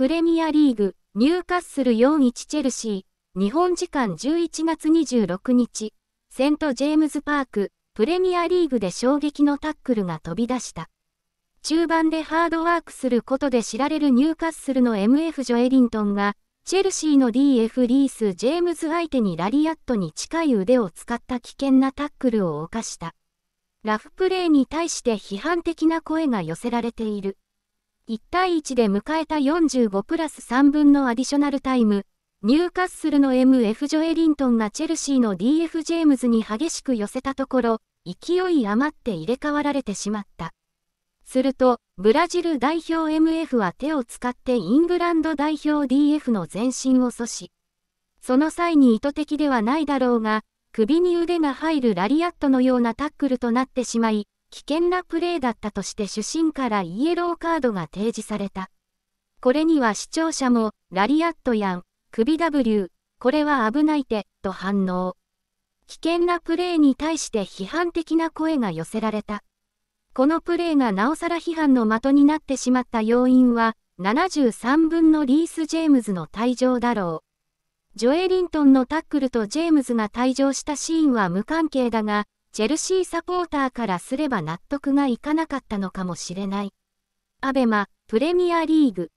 プレミアリーグ、ニューカッスル4-1チェルシー、日本時間11月26日、セント・ジェームズ・パーク、プレミアリーグで衝撃のタックルが飛び出した。中盤でハードワークすることで知られるニューカッスルの MF ジョエリントンが、チェルシーの DF リース・ジェームズ相手にラリアットに近い腕を使った危険なタックルを犯した。ラフプレーに対して批判的な声が寄せられている。1対1で迎えた45プラス3分のアディショナルタイム、ニューカッスルの MF ジョエリントンがチェルシーの DF ジェームズに激しく寄せたところ、勢い余って入れ替わられてしまった。すると、ブラジル代表 MF は手を使ってイングランド代表 DF の前進を阻止。その際に意図的ではないだろうが、首に腕が入るラリアットのようなタックルとなってしまい、危険なプレーだったとして主審からイエローカードが提示された。これには視聴者も、ラリアットやん、首 W、これは危ないて、と反応。危険なプレーに対して批判的な声が寄せられた。このプレーがなおさら批判の的になってしまった要因は、73分のリース・ジェームズの退場だろう。ジョエリントンのタックルとジェームズが退場したシーンは無関係だが、チェルシーサポーターからすれば納得がいかなかったのかもしれない。アベマ、プレミアリーグ。